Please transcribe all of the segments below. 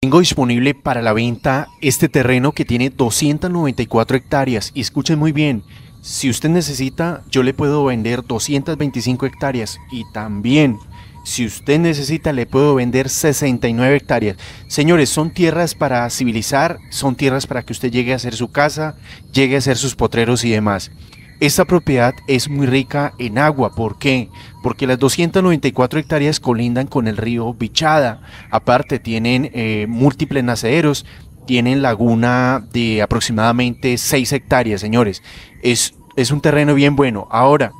Tengo disponible para la venta este terreno que tiene 294 hectáreas y escuchen muy bien, si usted necesita yo le puedo vender 225 hectáreas y también si usted necesita le puedo vender 69 hectáreas. Señores, son tierras para civilizar, son tierras para que usted llegue a hacer su casa, llegue a hacer sus potreros y demás. Esta propiedad es muy rica en agua. ¿Por qué? Porque las 294 hectáreas colindan con el río Bichada. Aparte, tienen eh, múltiples naceros Tienen laguna de aproximadamente 6 hectáreas, señores. Es, es un terreno bien bueno. Ahora,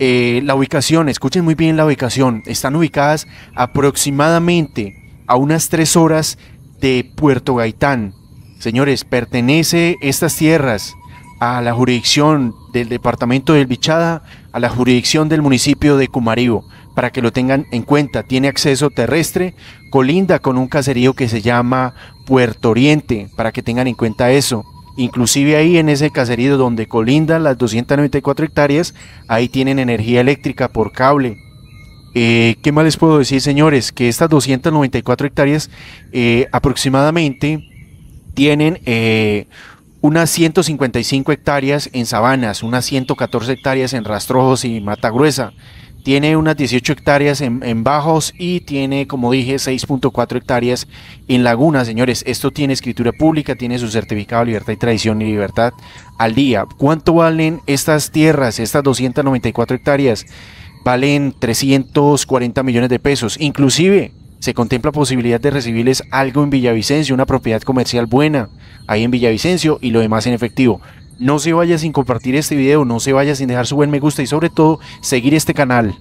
eh, la ubicación, escuchen muy bien la ubicación. Están ubicadas aproximadamente a unas 3 horas de Puerto Gaitán. Señores, pertenece estas tierras a la jurisdicción del departamento del Bichada, a la jurisdicción del municipio de Cumaribo, para que lo tengan en cuenta. Tiene acceso terrestre, colinda con un caserío que se llama Puerto Oriente, para que tengan en cuenta eso. Inclusive ahí en ese caserío donde colinda las 294 hectáreas, ahí tienen energía eléctrica por cable. Eh, ¿Qué más les puedo decir, señores? Que estas 294 hectáreas eh, aproximadamente tienen eh, unas 155 hectáreas en sabanas, unas 114 hectáreas en rastrojos y mata gruesa. Tiene unas 18 hectáreas en, bajos y tiene, como dije, 6.4 hectáreas en lagunas, señores. Esto tiene escritura pública, tiene su certificado de libertad y tradición y libertad al día. ¿Cuánto valen estas tierras, estas 294 hectáreas? Valen 340 millones de pesos. Inclusive, se contempla posibilidad de recibirles algo en Villavicencio, una propiedad comercial buena ahí en Villavicencio y lo demás en efectivo. No se vaya sin compartir este video, no se vaya sin dejar su buen me gusta y sobre todo seguir este canal.